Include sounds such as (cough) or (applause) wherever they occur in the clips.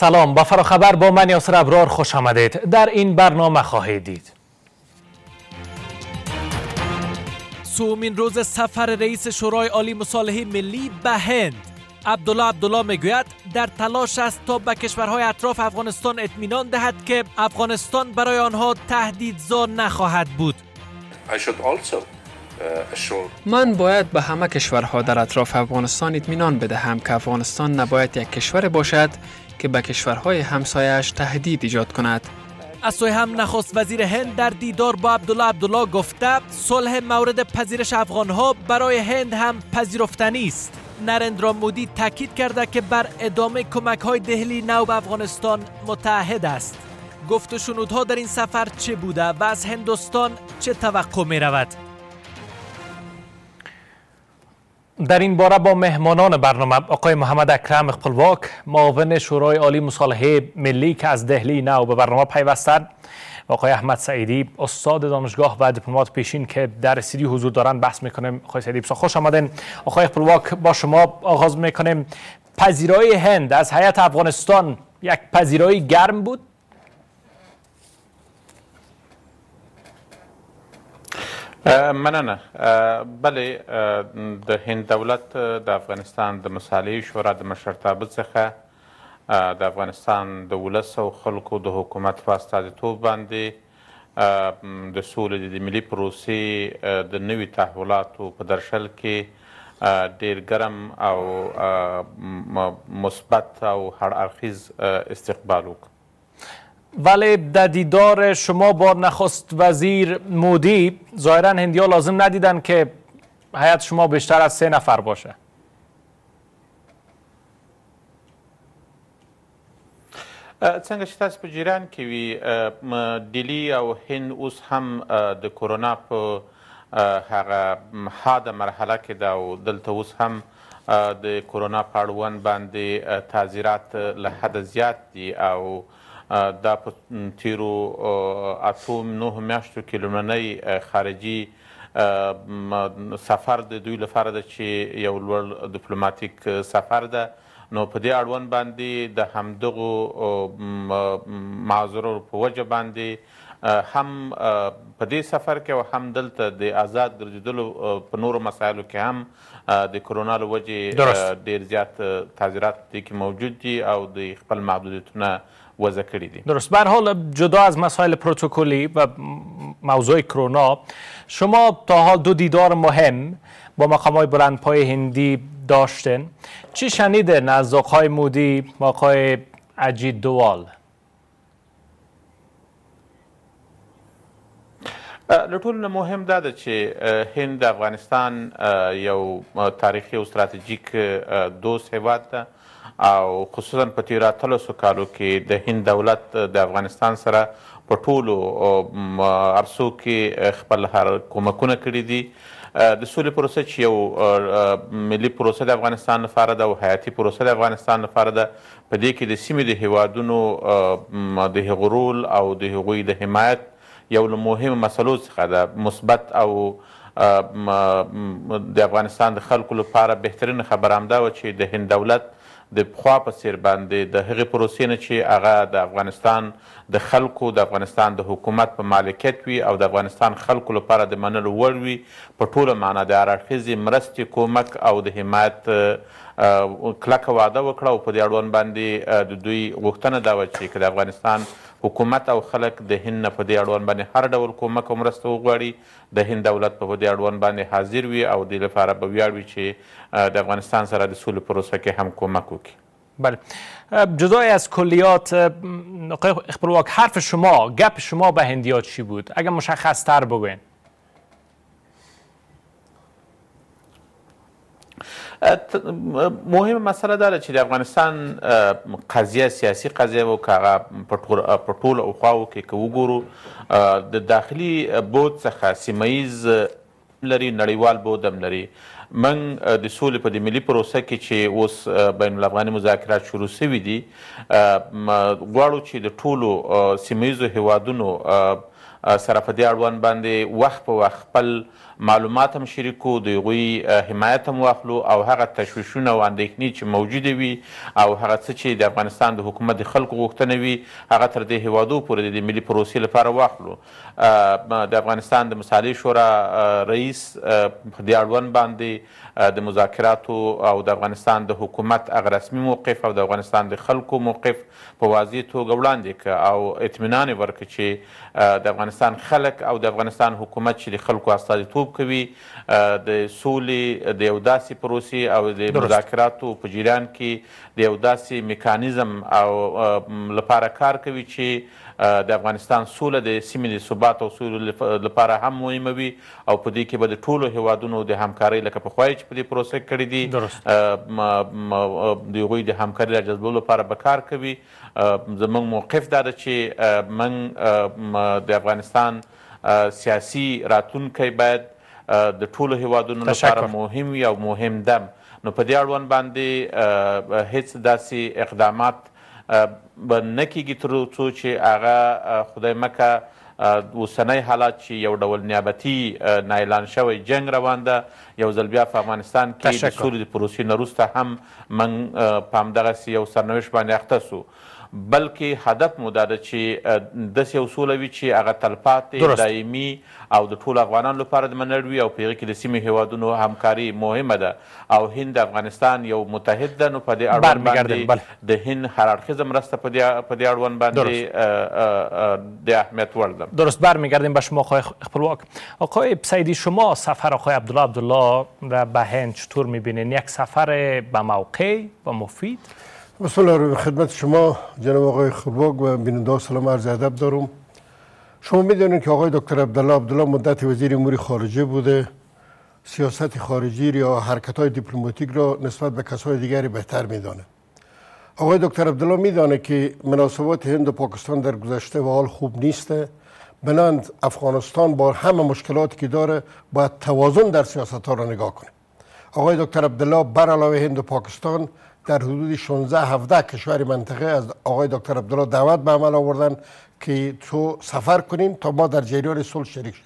سلام با فراخبر با من یاسر ابرار خوش آمدید در این برنامه خواهید دید سومین روز سفر رئیس شورای عالی مصالحه ملی به هند عبدالله عبدالله میگوید در تلاش است تا به کشورهای اطراف افغانستان اطمینان دهد که افغانستان برای آنها تهدیدزا نخواهد بود uh, من باید به همه کشورها در اطراف افغانستان اطمینان بدهم که افغانستان نباید یک کشور باشد که به کشورهای همسایش تهدید ایجاد کند. از سوی هم نخست وزیر هند در دیدار با عبدالله عبدالله گفته صلح مورد پذیرش افغانها برای هند هم پذیرفتنی است. نرندرا مودی تاکید کرده که بر ادامه کمک های دهلی نو به افغانستان متعهد است. گفت و شنودها در این سفر چه بوده و از هندوستان چه توقع می رود؟ در این باره با مهمانان برنامه آقای محمد اکرم خپلواک معاون شورای عالی مصالحه ملی که از دهلی نو به برنامه پیوستند آقای احمد سعیدی استاد دانشگاه و دیپلمات پیشین که در سیدی حضور دارن بحث میکنیم آقای سعیدی بسا خوش آمدین آقای خپلواک با شما آغاز میکنیم پذیرای هند از حیات افغانستان یک پذیرایی گرم بود Uh, مننه uh, بلې uh, د هند دولت د افغانستان د مصالحې شورا د مشرتابه څخه د افغانستان د ولس او خلکو د حکومت په استازیتوب باندې د سولې د ملي پروسې د نوي تحولاتو په درشل کې ډیر ګرم او مثبت او هر اړخیز استقبال وکړ ولی در دیدار شما با نخست وزیر مودی ظاهرا هندیا لازم ندیدن که حیات شما بیشتر از سه نفر باشه څنګه چې تاسو په جیران کې وي ډیلی او هند اوس هم د کرونا په هغه حاده مرحله کې ده او دلته اوس هم د کرونا په اړوند باندې تعذیرات له حده زیات دي او دا په تیرو اتو نهو میاشتو کې لومړنی خارجي سفر د دوی لپاره ده چې یو لوړ ډیپلوماتیک سفر ده نو په دې اړوند باندې د همدغو معذورو په وجه باندې هم په دې سفر کې او هم دلته د آزاد ګرځېدلو په نورو مسایلو کې هم د کرونا له وجې ډېر زیات تعذیرات دې کې موجود دي او د خپل محدودیتونه درست به حال جدا از مسائل پروتکلی و موضوع کرونا شما تا حال دو دیدار مهم با مقام های پای هندی داشتن چی شنیدن از آقای مودی و آقای عجید دوال لطول مهم داده ده هند افغانستان یو تاریخی او دو دوست هیواد ده او خصوصا په تیرو اتلسو کالو کې د هند دولت د افغانستان سره په ټولو عرصو کې خپل هر کومکونه کړي دي د سولې پروسه چې یو ملي پروسه د افغانستان لپاره ده او حیاتي پروسه د افغانستان لپاره ده په دې کې د سیمې د هیوادونو د هغو رول او د هغوی د حمایت یو له مهمو مسلو څخه ده مثبت او د افغانستان د خلکو لپاره بهترین خبر همدا و چې د هند دولت د پخوا په څیر باندې د هغې پروسې نه چې هغه د افغانستان د خلکو د افغانستان د حکومت په مالکیت وي او د افغانستان خلکو لپاره د منلو وړ وي په ټوله معنا د هر اړخیزې مرستې کومک او د حمایت کلکه وعده وکړه او په دې اړوند باندې د دوی غوښتنه دا وه چې که د افغانستان حکومت او خلک د هند نه په دې اړوند باندې هر ډول کومک او مرسته وغواړي د هند دولت په دې اړوند باندې حاضر وي او دې لپاره به ویاړ وي چې د افغانستان سره د سولې پروسه کې هم کمک وکړي بله جدای از کلیات آقای اخبروک حرف شما گپ شما به هندیات چی بود اگر مشخص تر بگوین مهمه مسله دا ده چې د افغانستان قضیه سیاسي قضیه و که هغه په ټولو اخواو کې که وګورو د داخلي بود څخه سیمه ییز لري نړیوال بود هم لري من د سولې په د ملي پروسه کې چې اوس بین الافغاني مذاکرات شروع شوي دي غواړو چې د ټولو سیمه ییزو هیوادونو سره په دې اړوند باندې وخت په وخت خپل معلومات هم شریکو د هغوی حمایت هم واخلو او هغه تشویشونه او اندېښنې چې موجودې وي او هغه څه چې د افغانستان د حکومت د خلکو غوښتنه وي هغه تر دې هیوادو پورې د ملي پروسې لپاره واخلو د افغانستان د مصالح شورا رئیس په دې اړوند باندې د مذاکراتو او د افغانستان د حکومت هغه رسمي موقف او د افغانستان د خلکو موقف په واضح توګه وړاندې کړه او اطمینان یې ورکړه چې د افغانستان خلک او د افغانستان حکومت چې د خلکو استازیتوب لومړیتوب کوي د سولې د یو داسې پروسې او د مذاکراتو په جریان کې د یو داسې میکانیزم او لپاره کار کوي چې د افغانستان سوله د سیمې د ثبات او سولې لپاره هم مهمه وي او په دې کې به د ټولو هیوادونو د همکارۍ لکه پخوا چې په دې پروسه کړې دي د هغوی د همکارۍ را جذبولو لپاره به کار کوي زموږ موقف دا ده چې من د افغانستان سیاسي راتلونکی باید د ټولو هیوادونو لپاره مهم وي او مهم دم نو په دې اړوند باندې هیڅ داسې اقدامات به نه کیږي تر څو چې هغه خدای مکه اوسنۍ حالات چې یو ډول نیابتي نایلان شوی جنگ روان ده یو ځل بیا په افغانستان کې د سولې د پروسې نه وروسته هم من په همدغسې یو سرنوشت باندې اخته سو بلکې هدف مو دا ده چې داسې یو سوله وي چې هغه تلپاتې دایمي او د ټولو افغانانو لپاره د منل وي او په هغې کې د سیمې هیوادونو همکاري مهمه ده او هند د افغانستان یو متحد ده نو په دې اړوند باندې د هند هر اړخیزه مرسته په دې اړوند باندې د اهمیت وړ ده درست برمیگردیم به شما آقای خپلواک آقای سیدی شما سفر آقای عبدالله عبدالله به هند چطور میبینین یک سفر به موقع و مفید بسم الله خدمت شما جناب آقای خرباگ و بیننده سلام عرض ادب دارم شما میدونید که آقای دکتر عبدالله عبدالله مدت وزیر امور خارجه بوده سیاست خارجی یا حرکت های دیپلماتیک را نسبت به کسای دیگری بهتر میدانه آقای دکتر عبدالله میدانه که مناسبات هند و پاکستان در گذشته و حال خوب نیسته بناند افغانستان با همه مشکلاتی که داره باید توازن در سیاست ها را نگاه کنه آقای دکتر عبدالله بر علاوه هند و پاکستان در حدود 16 17 کشور منطقه از آقای دکتر عبدالله دعوت به عمل آوردن که تو سفر کنین تا ما در جریان صلح شریک شیم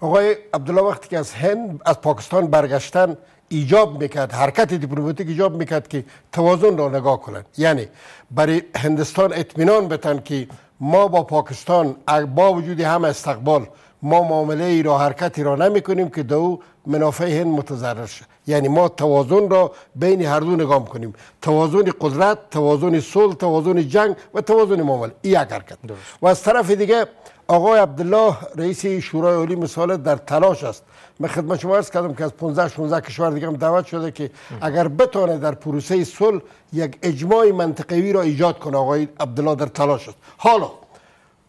آقای عبدالله وقتی که از هند از پاکستان برگشتن ایجاب میکرد حرکت دیپلماتیک ایجاب میکرد که توازن را نگاه کنند یعنی برای هندستان اطمینان بتن که ما با پاکستان با وجود هم استقبال ما معامله ای را حرکتی را نمی کنیم که دو منافع هند متضرر شد یعنی ما توازن را بین هر دو نگاه کنیم توازن قدرت توازن صلح توازن جنگ و توازن معامله ای یک حرکت و از طرف دیگه آقای عبدالله رئیس شورای عالی مثاله در تلاش است من خدمت شما عرض کردم که از 15 16 کشور دیگه هم دعوت شده که اگر بتونه در پروسه صلح یک اجماع منطقوی را ایجاد کنه آقای عبدالله در تلاش است حالا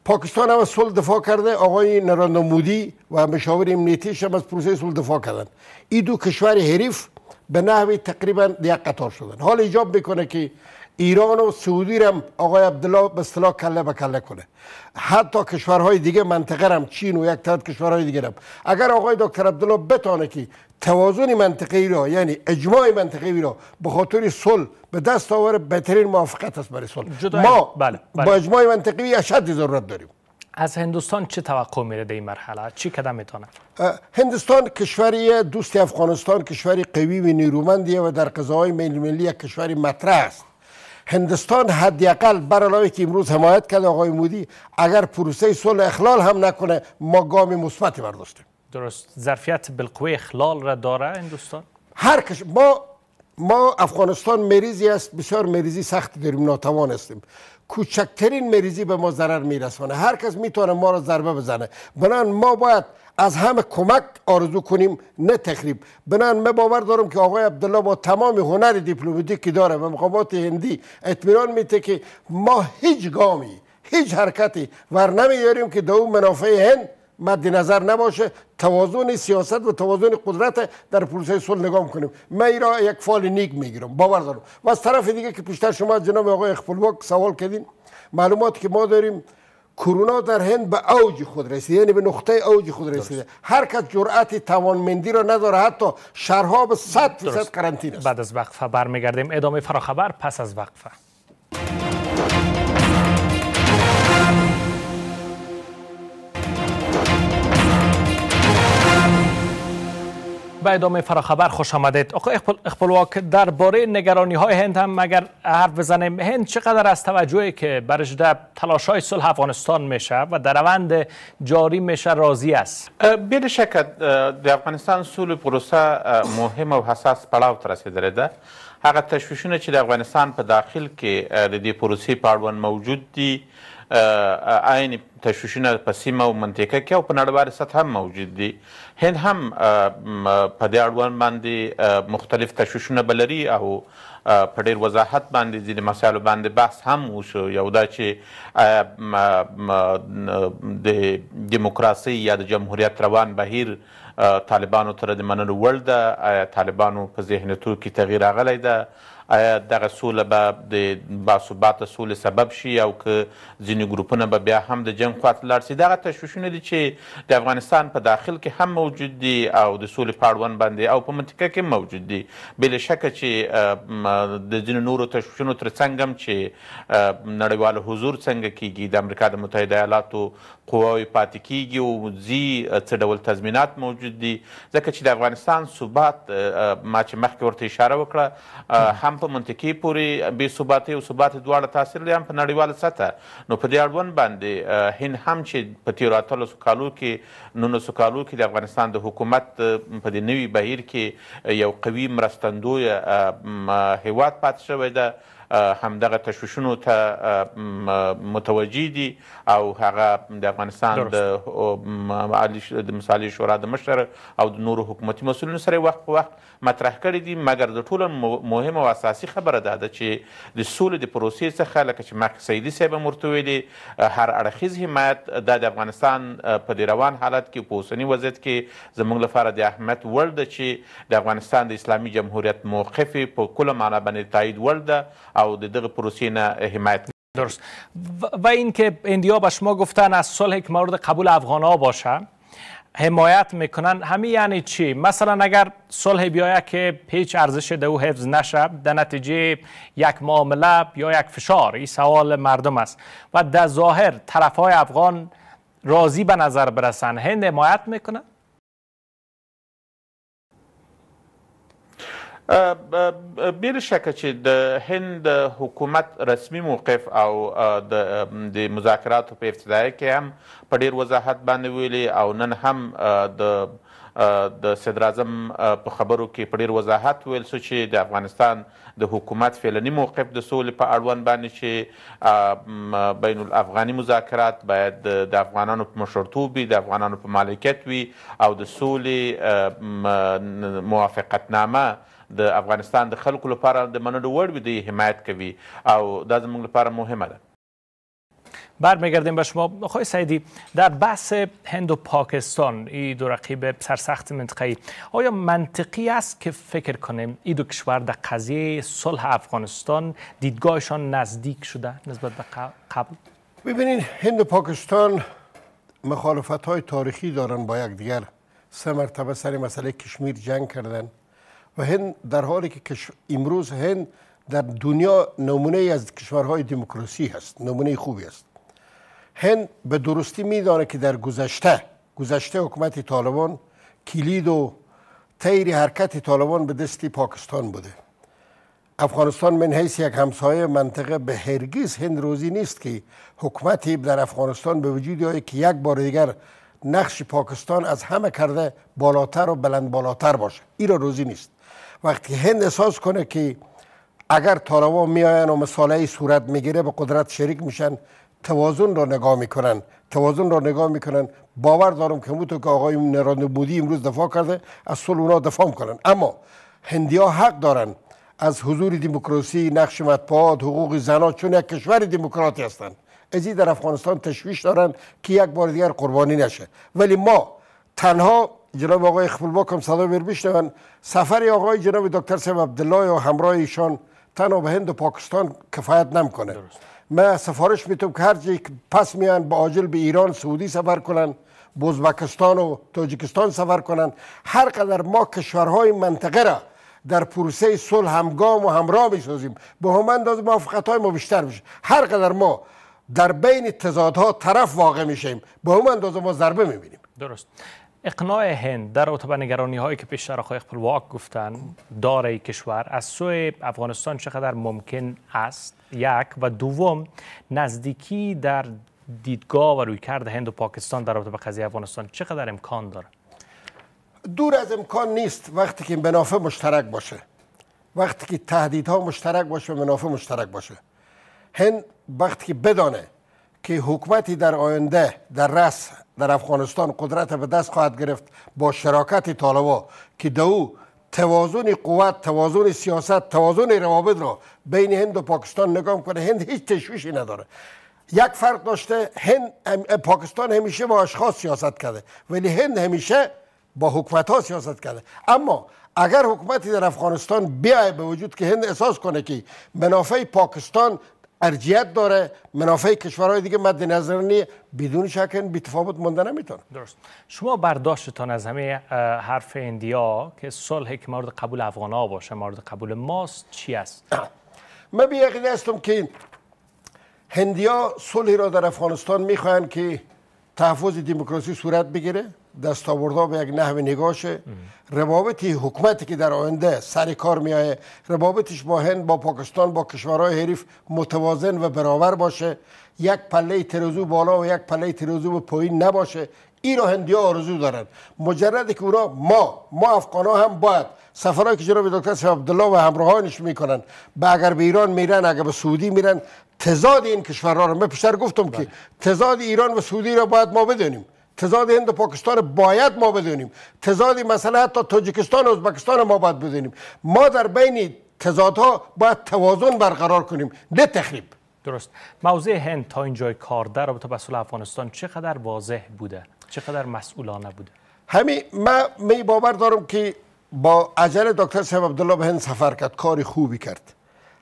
پاکستان هم از صلح دفاع کرده آقای نرانمودی و مشاور امنیتیش هم از پروسه صلح دفاع کردن این دو کشور حریف به نحوی تقریبا یک قطار شدن حال ایجاب میکنه که ایران و سعودی هم آقای عبدالله به اصطلاح کله به کله کنه حتی کشورهای دیگه منطقه هم چین و یک تعداد کشورهای دیگه اگر آقای دکتر عبدالله بتانه که توازن منطقه را یعنی اجماع منطقه‌ای را به خاطر صلح به دست آوره بهترین موافقت است برای صلح ما بله،, بله، با اجماع منطقه‌ای اشد ضرورت داریم از هندوستان چه توقع میره در این مرحله چی قدم میتونه هندوستان کشوری دوست افغانستان کشوری قوی و نیرومندیه و در قضاهای ملی ملی کشوری مطرح است هندستان حداقل برای که امروز حمایت کرد آقای مودی اگر پروسه صلح اخلال هم نکنه ما گام مثبتی برداشتیم درست ظرفیت بالقوه اخلال را داره هندستان هر کش ما ما افغانستان مریضی است بسیار مریضی سخت داریم ناتوان هستیم کوچکترین مریضی به ما ضرر میرسونه هر کس میتونه ما را ضربه بزنه بنان ما باید از همه کمک آرزو کنیم نه تخریب بنان من باور دارم که آقای عبدالله با تمام هنر دیپلماتیکی که داره و مقامات هندی اطمینان میده که ما هیچ گامی هیچ حرکتی ور نمیاریم که دو منافع هند مد نظر نباشه توازن سیاست و توازن قدرت در پروسه صلح نگام کنیم من را یک فال نیک میگیرم باور دارم و از طرف دیگه که پیشتر شما جناب آقای اخپلواک سوال کردین معلومات که ما داریم کرونا در هند به اوج خود رسیده یعنی به نقطه اوج خود رسیده هر کس جرأت توانمندی را نداره حتی شهرها به صد درصد قرنطینه است بعد از وقفه برمیگردیم ادامه فراخبر پس از وقفه به ادامه فراخبر خوش آمدید آقای اخپلواک باره نگرانی های هند هم اگر حرف بزنیم هند چقدر از توجهی که برش در تلاش های صلح افغانستان میشه و در روند جاری میشه راضی است بدون شک در افغانستان صلح پروسه مهم و حساس پړاو ته رسیدلی ده تشویشون تشویشونه چې د افغانستان په داخل کې د دې پروسې موجود دي عین تشویشونه په سیمه او منطقه کې او په نړیواله سطح هم موجود دي هند هم په دې اړوند باندې مختلف تشویشونه بلري او په ډیر وضاحت باندې ځینې مسایلو باندې بحث هم وشو یو دا چې د دیموکراسۍ یا د جمهوریت روان بهیر طالبانو تر د منلو وړ ده طالبانو په ذهنیتو کې تغییر راغلی ده آیا دغه سوله به د باثباته سولې سبب شي او که ځینې ګروپونه به بیا هم د جنګ خواته لاړ سي دغه تشویشونه دي چې د افغانستان په داخل کې هم موجود دي او د سولې په اړوند باندې او په منطقه کې موجود دي بل شکه چې د ځینو نورو تشویشونو تر څنګ هم چې نړیوال حضور څنګه کیږي د امریکا د متحده ایالاتو قواوې پاتې کیږي او ځي څه ډول تضمینات موجود دي ځکه چې د افغانستان ثبات ما چې مخکې ورته اشاره وکړه هم هم په منطقې پورې بې ثباتۍ او ثبات دواړه تاثیر لري هم په نړیواله سطحه نو په دې اړوند باندې هند هم چې په تېرو اتلسو کالو کې نولسو کالو کې د افغانستان د حکومت په دې نوي بهیر کې یو قوي مرستندوی هیواد پاتې شوی ده همدغه تشویشونو ته متوجي دي او هغه د افغانستان د مثالي شورا د مشر او د نورو حکومتي مسولینو سره وخت په وخت مطرح کړي دي مګر د ټولو مهمه او اساسي خبره ده چې د سولې د پروسې څخه لکه چې مک سیدي صاحب مرته ویلي هر اړخیز حمایت د افغانستان په د روان حالت کې په اوسني وضعیت کې زموږ لپاره د اهمیت وړ ده چې د افغانستان د اسلامي جمهوریت موقف په کله معنا باندې تایید وړ ده او د دغه و اینکه اندیا به شما گفتن از صلح که مورد قبول افغان ها باشه حمایت میکنن همین یعنی چی مثلا اگر صلح بیایه که پیچ ارزش دو حفظ نشه در نتیجه یک معامله یا یک فشار این سوال مردم است و در ظاهر طرف های افغان راضی به نظر برسن هند حمایت میکنن بیره شکه چې د هند حکومت رسمي موقف او د مذاکراتو په ابتدای کې هم په ډیر وضاحت باندې ویلي او نن هم د د صدر اعظم په خبرو کې په ډیر وضاحت ویل سو چې د افغانستان د حکومت فعلني موقف د سولې په اړوند باندې چې بین الافغاني مذاکرات باید د افغانانو په مشرتوب وي د افغانانو په مالکیت وي او د سولې موافقتنامه د افغانستان د خلکو لپاره د منلو وړ وي حمایت کوي او دا زموږ لپاره مهمه ده برمیگردیم به شما آقای سعیدی در بحث هند و پاکستان این دو رقیب سرسخت منطقه آیا منطقی است که فکر کنیم ای دو کشور در قضیه صلح افغانستان دیدگاهشان نزدیک شده نسبت به قبل ببینید هند و پاکستان مخالفت های تاریخی دارن با دیگر سه مرتبه سر مسئله کشمیر جنگ کردند. و در حالی که امروز هند در دنیا نمونه از کشورهای دموکراسی هست نمونه خوبی است هند به درستی میدانه که در گذشته گذشته حکومت طالبان کلید و تیر حرکت طالبان به دست پاکستان بوده افغانستان من حیث یک همسایه منطقه به هرگز هند روزی نیست که حکومتی در افغانستان به وجود آید که یک بار دیگر نقش پاکستان از همه کرده بالاتر و بلند بالاتر باشه ایرا روزی نیست وقتی هند احساس کنه که اگر تاروا میآین و مساله ای صورت میگیره به قدرت شریک میشن توازن رو نگاه میکنن توازن را نگاه میکنن باور دارم که موتو که آقای نران بودی امروز دفاع کرده از صلح اونا دفاع میکنن اما ها حق دارن از حضور دموکراسی نقش مطبوعات حقوق زنان چون یک کشور دموکراتی هستند ازی در افغانستان تشویش دارن که یک بار دیگر قربانی نشه ولی ما تنها جناب آقای خپلباک باکم صدا بیر بشنون سفر آقای جناب دکتر سیم عبدالله و همراه ایشان تنها به هند و پاکستان کفایت نمکنه من سفارش میتونم که هر پس میان به آجل به ایران سعودی سفر کنن بوزبکستان و تاجیکستان سفر کنن هر ما کشورهای منطقه را در پروسه صلح همگام و همراه میسازیم به هم اندازه موافقت های ما بیشتر میشه هر قدر ما در بین تضادها طرف واقع میشیم به هم اندازه ما ضربه میبینیم درست اقناع هند در رابطه با نگرانی هایی که پیش های پلواک گفتن داره کشور از سوی افغانستان چقدر ممکن است یک و دوم نزدیکی در دیدگاه و رویکرد هند و پاکستان در رابطه با قضیه افغانستان چقدر امکان داره دور از امکان نیست وقتی که منافع مشترک باشه وقتی که تهدیدها مشترک باشه و منافع مشترک باشه هند وقتی که بدانه که حکومتی در آینده در رس در افغانستان قدرت به دست خواهد گرفت با شراکت طالبا که دو توازن قوت توازن سیاست توازن روابط را بین هند و پاکستان نگاه کنه هند هیچ تشویشی نداره یک فرق داشته هند پاکستان همیشه با اشخاص سیاست کرده ولی هند همیشه با حکومت ها سیاست کرده اما اگر حکومتی در افغانستان بیای به وجود که هند احساس کنه که منافع پاکستان ارجیت داره منافع کشورهای دیگه مد نظر بدون شک این بیتفاوت مانده نمیتونه درست شما برداشتتان از همه حرف اندیا که صلح که مورد قبول افغان ها باشه مورد قبول ماست چی است (coughs) من به یقین هستم که هندیا صلحی را در افغانستان میخوان که تحفظ دموکراسی صورت بگیره دستاوردها به یک نحو نگاشه روابطی حکومتی که در آینده سر کار میایه روابطش با هند با پاکستان با کشورهای حریف متوازن و برابر باشه یک پله ترزو بالا و یک پله ترزو به پایین نباشه این را هندی ها آرزو دارن مجرد که اونا ما ما افغان ها هم باید سفرهایی که جناب دکتر سیف عبدالله و همراهانش میکنن با اگر به ایران میرن اگر به سعودی میرن تضاد این کشورها رو من پیشتر گفتم که بله. تضاد ایران و سعودی را باید ما بدانیم تضاد هند و پاکستان باید ما بدونیم تضاد مثلا حتی تاجیکستان و ازبکستان ما باید بدونیم ما در بین تضادها باید توازن برقرار کنیم نه تخریب درست موضع هند تا اینجای کار در رابطه با افغانستان چقدر واضح بوده چقدر مسئولانه بوده همین من می باور دارم که با عجل دکتر سیم عبدالله به هند سفر کرد کاری خوبی کرد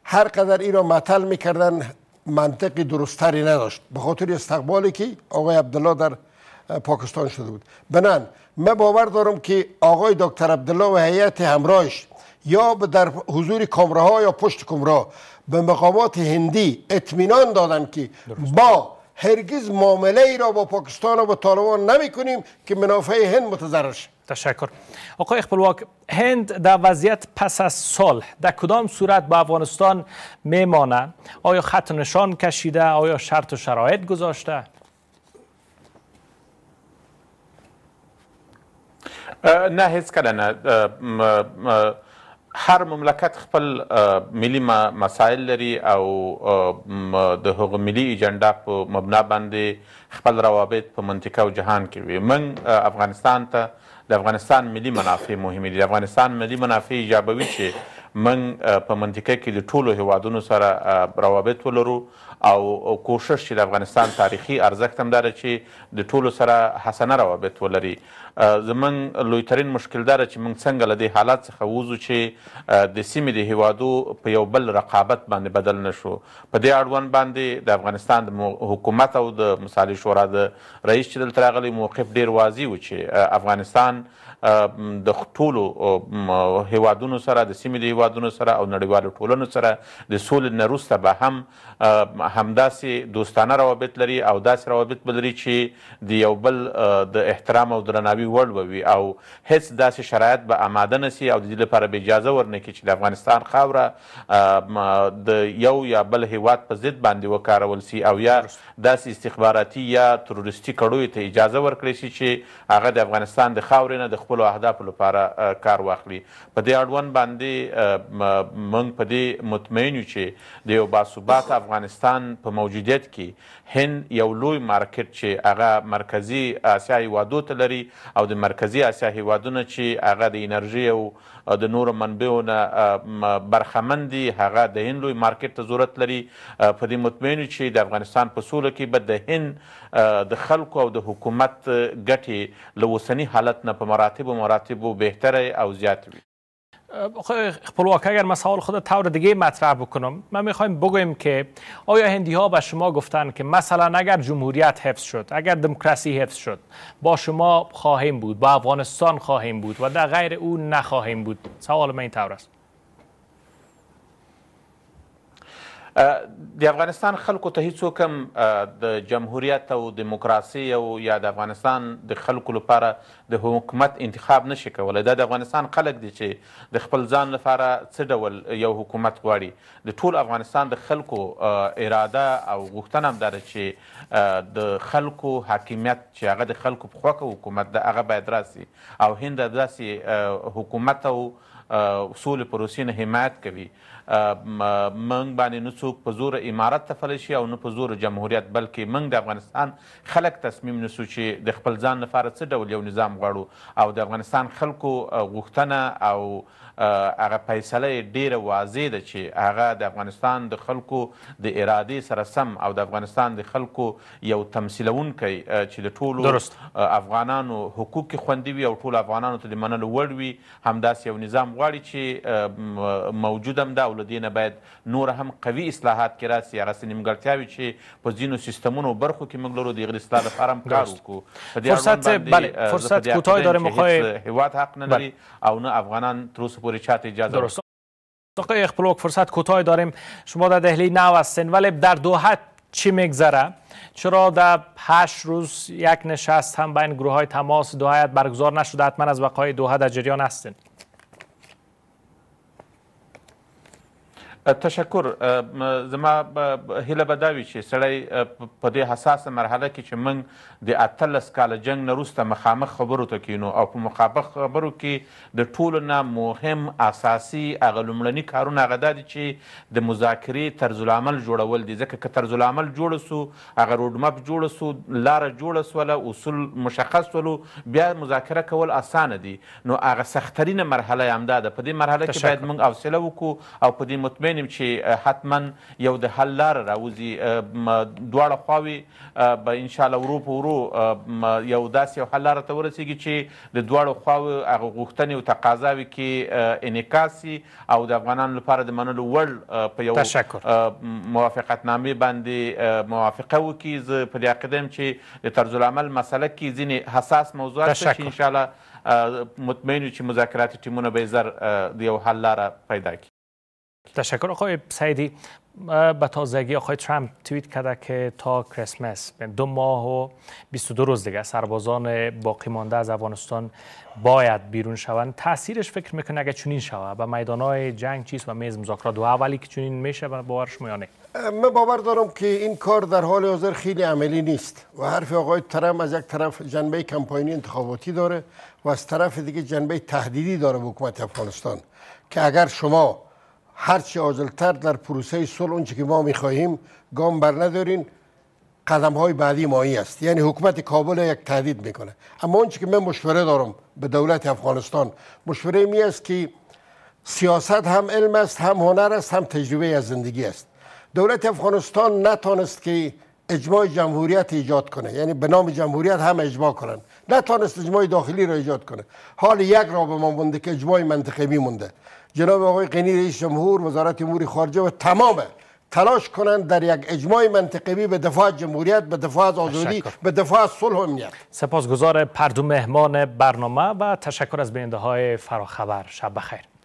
هر قدر این را مطل میکردن منطقی درستری نداشت به خاطر استقبالی که آقای عبدالله در پاکستان شده بود بنان من باور دارم که آقای دکتر عبدالله و هیئت همراهش یا در حضور کمره یا پشت کمره به مقامات هندی اطمینان دادن که با هرگز معامله ای را با پاکستان و با طالبان نمی کنیم که منافع هند متضرر شد تشکر آقای اخبلواک هند در وضعیت پس از صلح در کدام صورت با افغانستان میمانه آیا خط نشان کشیده آیا شرط و شرایط گذاشته نه هیڅ کله نه هر مملکت خپل ملي مسایل لري او د هغه ملي ایجنډا په مبنا باندې خپل روابط په منطقه او جهان کې وي من افغانستان ته د افغانستان ملي منافع مهمه دي د افغانستان ملي منافع ایجابوي چې من په منطقه کې د ټولو هیوادونو سره روابط ولرو او کوشش چې د افغانستان تاریخي ارزښت هم داره چې د ټولو سره حسنه روابط ولري زمونږ لویترین مشکل داره چې موږ څنګه له دې حالات څخه ووځو چې د سیمې د هیوادو په یو بل رقابت باندې بدل نشو په دې اړوند باندې د افغانستان د حکومت او د مصالح شورا د رئیس چې دلته راغلی موقف ډیر واضح و چې افغانستان د ټولو هیوادونو سره د سیمې د هیوادونو سره او نړیوالو ټولنو سره د سولې نه وروسته به هم همداسې دوستانه روابط لري او داسې روابط به لري چې د یو بل د احترام او درناوي وړ به وي او هیڅ داسې شرایط به آماده نه سي او د دې لپاره به اجازه ورنه کړي چې د افغانستان خاوره د یو یا بل هیواد په ضد باندې وکارول سي او یا داسې استخباراتي یا تروریستي کړیو ته اجازه ورکړي شي چې هغه د افغانستان د خاورې نه د خپل اهداف لپاره کار واخلي په دې اړوند باندې موږ په دې مطمئن یو چې د یو باثبات افغانستان په موجودیت کې هند یو لوی مارکیټ چې هغه مرکزی آسیا هیوادو ته لري او د مرکزی آسیا هیوادونه چې هغه د انرژي او د نورو منبعو نه برخمن دي هغه د هند لوی مارکیټ ته ضرورت لري په دې مطمئن چې د افغانستان په سوله کې به د هند د خلکو او د حکومت ګټې له اوسني حالت نه په مراتبو مراتبو بهتره او زیات وي پلواک اگر ما سوال خود طور دیگه مطرح بکنم من میخوایم بگویم که آیا هندی ها به شما گفتن که مثلا اگر جمهوریت حفظ شد اگر دموکراسی حفظ شد با شما خواهیم بود با افغانستان خواهیم بود و در غیر او نخواهیم بود سوال من این طور است د افغانستان خلکو ته هیڅوک هم د جمهوریت او دیموکراسي او یا د افغانستان د خلکو لپاره د حکومت انتخاب نشي کولی دا د افغانستان خلک دي چې د خپل ځان لپاره څه ډول یو حکومت غواړي د ټول افغانستان د خلکو اراده او غوښتنه هم ده چې د خلکو حاکمیت چې هغه د خلکو په خوښه حکومت ده هغه باید راسي او هند داسې حکومت او اصول پروسې نه حمایت کوي منګ باندې نه څوک په زور امارت ته فلشي او نه په زور جمهوریت بلکې منګ د افغانستان خلک تصمیم نسو چې د خپل ځان لپاره څه ډول یو نظام غواړو او د افغانستان خلکو غوښتنه او هغه فیصله ډیره واضح ده چې هغه د افغانستان د خلکو د ارادې سره سم او د افغانستان د خلکو یو تمثیلونکی چې د ټولو درست. افغانانو حقوق خوندي وي او ټول افغانانو ته د منلو وړ وي همداسې یو نظام غواړي چې موجود هم ده او له دې نه باید نور هم قوي اصلاحات کې راسي هغه څه نیمګړتیاوې چې په ځینو سیستمونو برخو کې موږ لرو د هغې د اصلاح لپاره هم کار وکړو فرصت بله فرصت کوتاه داره میخوای هیواد حق نداری او نه افغانان تر اوسه پورې چاته اجازه درست آقای اخپلوک فرصت کوتاهی داریم شما در دهلی نو هستین ولی در دوحت چی میگذره چرا در هشت روز یک نشست هم بین گروه های تماس دو هیئت برگزار نشده حتما از وقایع دوحه در جریان هستین تشکر زما هیله به دا وي چې سړی په دې حساسه مرحله کې چې موږ د اتلس کاله جنګ نه وروسته مخامخ خبرو ته کینو او په مخامخ خبرو کې د ټولو نه مهم اساسي هغه لومړني کارونه هغه دا دي چې د مذاکرې طرزالعمل جوړول دي ځکه که طرزالعمل جوړ سو هغه روډمپ جوړ سو لاره جوړه سوله اصول مشخص سولو بیا مذاکره کول اسانه دي نو هغه سخترینه مرحله همدا ده په دې مرحله کې باید موږ حوصله وکړو او په دې مطمئن مطمئن چې حتما یو د حل لاره راوځي دواړه خواوې به انشاءالله ورو په ورو یو داسې یو حل لاره ته ورسیږي چې د دواړو خواوو هغه غوښتنې او تقاضاوې کې انعکاس او د افغانانو لپاره د منلو وړ په یو موافقتنامې باندې موافقه وکړي زه په دې عقیده یم چې د طرزالعمل مسله کې ځینې حساس موضوعات شته چې انشاءالله مطمئن یو چې مذاکراتي ټیمونه به زر د یو حل لاره پیدا کړي تشکر آقای سعیدی به تازگی آقای ترامپ توییت کرده که تا کریسمس یعنی دو ماه و 22 روز دیگه سربازان باقی مانده از افغانستان باید بیرون شوند تاثیرش فکر میکنه اگه چنین شود به های جنگ چیست و میز مذاکرات و اولی که چنین میشه باور شما نه من باور دارم که این کار در حال حاضر خیلی عملی نیست و حرف آقای ترامپ از یک طرف جنبه کمپاینی انتخاباتی داره و از طرف دیگه جنبه تهدیدی داره به حکومت افغانستان که اگر شما هرچی عاجلتر در پروسه صلح اونچه که ما میخواهیم گام بر ندارین قدم های بعدی مایی است یعنی حکومت کابل یک تهدید میکنه اما اونچه که من مشوره دارم به دولت افغانستان مشوره می است که سیاست هم علم است هم هنر است هم تجربه از زندگی است دولت افغانستان نتانست که اجماع جمهوریت ایجاد کنه یعنی به نام جمهوریت هم اجماع کنن نتانست اجماع داخلی را ایجاد کنه حال یک را به ما مونده که اجماع منطقه مونده جناب آقای غنی رئیس جمهور وزارت امور خارجه و تمام تلاش کنند در یک اجماع منطقی به دفاع جمهوریت به دفاع از آزادی به دفاع از صلح و امنیت سپاسگزار پردو مهمان برنامه و تشکر از بیننده های فراخبر شب بخیر